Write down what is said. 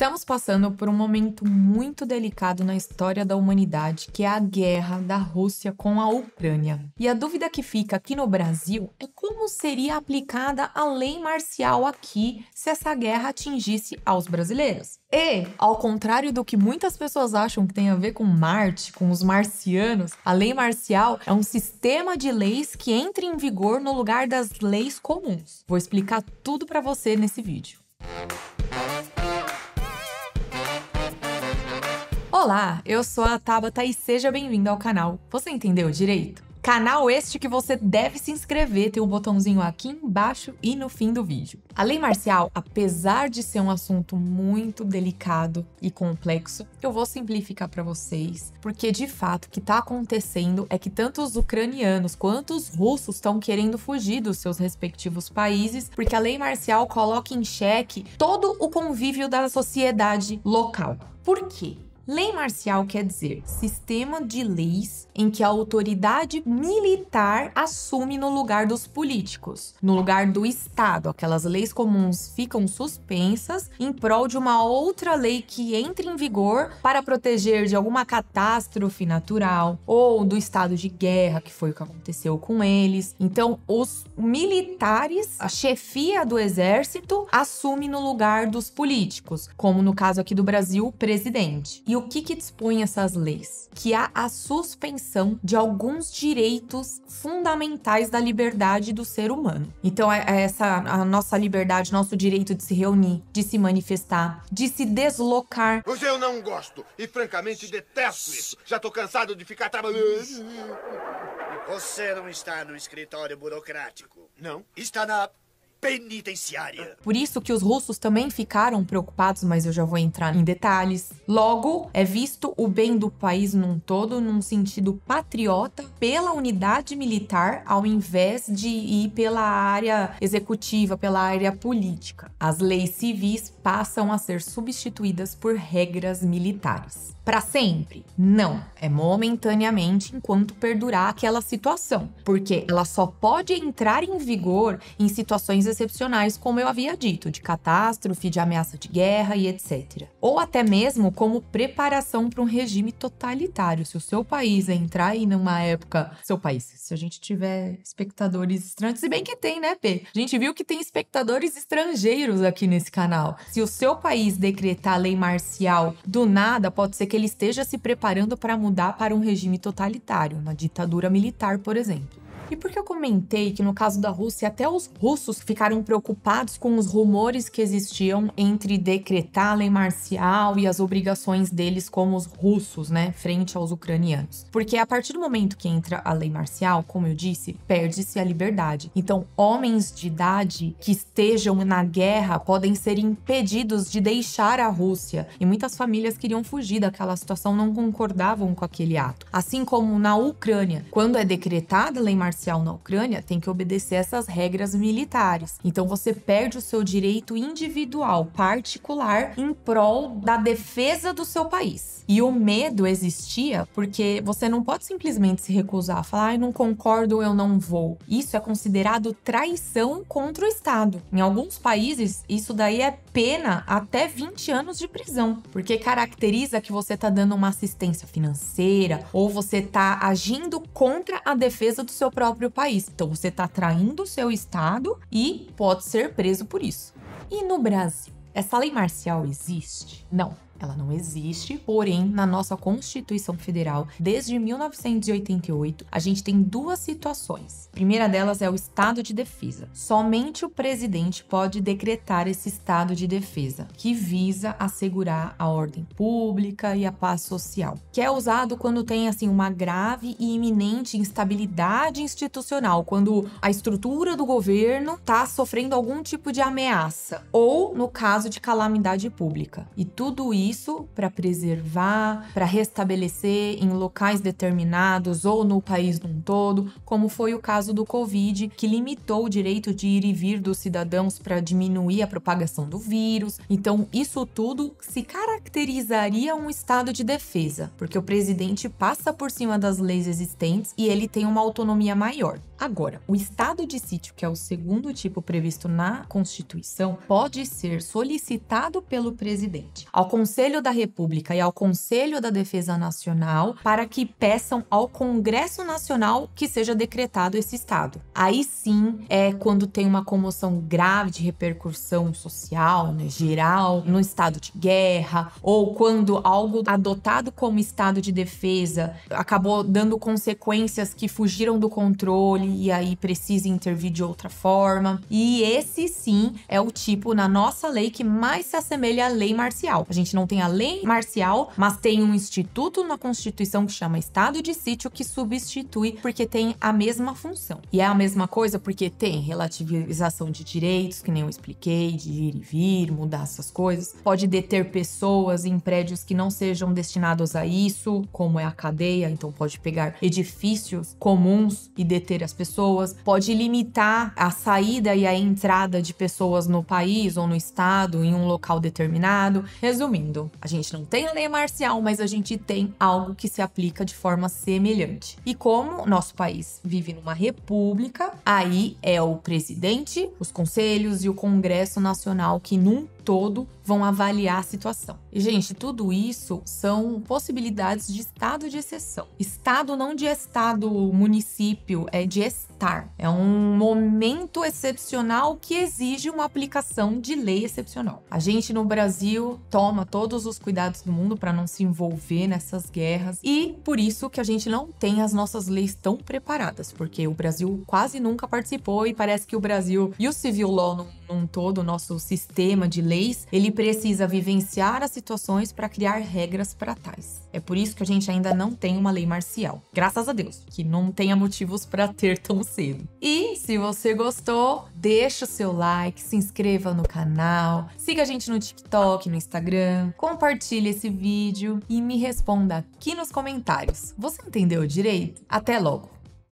Estamos passando por um momento muito delicado na história da humanidade, que é a guerra da Rússia com a Ucrânia. E a dúvida que fica aqui no Brasil é como seria aplicada a lei marcial aqui se essa guerra atingisse aos brasileiros. E, ao contrário do que muitas pessoas acham que tem a ver com Marte, com os marcianos, a lei marcial é um sistema de leis que entra em vigor no lugar das leis comuns. Vou explicar tudo para você nesse vídeo. Olá, eu sou a Tabata e seja bem-vindo ao canal. Você entendeu direito? Canal este que você deve se inscrever, tem o um botãozinho aqui embaixo e no fim do vídeo. A lei marcial, apesar de ser um assunto muito delicado e complexo, eu vou simplificar para vocês, porque de fato o que está acontecendo é que tanto os ucranianos quanto os russos estão querendo fugir dos seus respectivos países, porque a lei marcial coloca em xeque todo o convívio da sociedade local. Por quê? Lei marcial quer dizer sistema de leis em que a autoridade militar assume no lugar dos políticos, no lugar do Estado. Aquelas leis comuns ficam suspensas em prol de uma outra lei que entre em vigor para proteger de alguma catástrofe natural ou do estado de guerra, que foi o que aconteceu com eles. Então, os militares, a chefia do exército, assume no lugar dos políticos, como no caso aqui do Brasil, o presidente. E o que, que dispõe essas leis? Que há a suspensão de alguns direitos fundamentais da liberdade do ser humano. Então, é, é essa a nossa liberdade, nosso direito de se reunir, de se manifestar, de se deslocar. Hoje eu não gosto e francamente detesto isso. Já tô cansado de ficar trabalhando. Você não está no escritório burocrático. Não. Está na penitenciária. Por isso que os russos também ficaram preocupados, mas eu já vou entrar em detalhes. Logo, é visto o bem do país num todo num sentido patriota pela unidade militar ao invés de ir pela área executiva, pela área política. As leis civis passam a ser substituídas por regras militares. Para sempre? Não, é momentaneamente enquanto perdurar aquela situação, porque ela só pode entrar em vigor em situações excepcionais, como eu havia dito, de catástrofe, de ameaça de guerra e etc. Ou até mesmo como preparação para um regime totalitário. Se o seu país entrar aí numa época. Seu país, se a gente tiver espectadores estrangeiros, se bem que tem, né, P? A gente viu que tem espectadores estrangeiros aqui nesse canal. Se o seu país decretar lei marcial do nada, pode ser que ele esteja se preparando para mudar para um regime totalitário, uma ditadura militar, por exemplo. E por que eu comentei que no caso da Rússia, até os russos ficaram preocupados com os rumores que existiam entre decretar a lei marcial e as obrigações deles como os russos, né, frente aos ucranianos? Porque a partir do momento que entra a lei marcial, como eu disse, perde-se a liberdade. Então, homens de idade que estejam na guerra podem ser impedidos de deixar a Rússia. E muitas famílias queriam fugir daquela situação, não concordavam com aquele ato. Assim como na Ucrânia, quando é decretada a lei marcial, marcial na Ucrânia tem que obedecer essas regras militares. Então você perde o seu direito individual, particular, em prol da defesa do seu país. E o medo existia porque você não pode simplesmente se recusar, falar, ah, não concordo, eu não vou. Isso é considerado traição contra o Estado. Em alguns países, isso daí é pena até 20 anos de prisão, porque caracteriza que você está dando uma assistência financeira ou você está agindo contra a defesa do seu próprio próprio país. Então você está traindo o seu estado e pode ser preso por isso. E no Brasil, essa lei marcial existe? Não. Ela não existe, porém, na nossa Constituição Federal, desde 1988, a gente tem duas situações. A primeira delas é o estado de defesa. Somente o presidente pode decretar esse estado de defesa, que visa assegurar a ordem pública e a paz social, que é usado quando tem assim uma grave e iminente instabilidade institucional, quando a estrutura do governo está sofrendo algum tipo de ameaça, ou no caso de calamidade pública. E tudo isso isso para preservar, para restabelecer em locais determinados ou no país num todo, como foi o caso do Covid, que limitou o direito de ir e vir dos cidadãos para diminuir a propagação do vírus. Então, isso tudo se caracterizaria um estado de defesa, porque o presidente passa por cima das leis existentes e ele tem uma autonomia maior. Agora, o estado de sítio, que é o segundo tipo previsto na Constituição, pode ser solicitado pelo presidente. Ao Conselho Conselho da República e ao Conselho da Defesa Nacional para que peçam ao Congresso Nacional que seja decretado esse estado. Aí sim é quando tem uma comoção grave de repercussão social, né, geral, no estado de guerra, ou quando algo adotado como estado de defesa acabou dando consequências que fugiram do controle e aí precisa intervir de outra forma. E esse sim é o tipo na nossa lei que mais se assemelha à lei marcial. A gente não tem a lei marcial, mas tem um instituto na Constituição que chama estado de sítio que substitui porque tem a mesma função. E é a mesma coisa porque tem relativização de direitos, que nem eu expliquei, de ir e vir, mudar essas coisas. Pode deter pessoas em prédios que não sejam destinados a isso, como é a cadeia, então pode pegar edifícios comuns e deter as pessoas. Pode limitar a saída e a entrada de pessoas no país ou no estado em um local determinado. Resumindo, mundo. A gente não tem a lei marcial, mas a gente tem algo que se aplica de forma semelhante. E como nosso país vive numa república, aí é o presidente, os conselhos e o Congresso Nacional que num todo vão avaliar a situação. E, gente, tudo isso são possibilidades de estado de exceção. Estado não de estado município, é de estar. É um momento excepcional que exige uma aplicação de lei excepcional. A gente no Brasil toma todos os cuidados do mundo para não se envolver nessas guerras e por isso que a gente não tem as nossas leis tão preparadas, porque o Brasil quase nunca participou e parece que o Brasil e o civil law num, num todo, o nosso sistema de leis, ele precisa vivenciar as situações para criar regras para tais. É por isso que a gente ainda não tem uma lei marcial. Graças a Deus, que não tenha motivos para ter tão cedo. E se você gostou, deixa o seu like, se inscreva no canal, siga a gente no TikTok, no Instagram, compartilhe esse vídeo e me responda aqui nos comentários. Você entendeu direito? Até logo!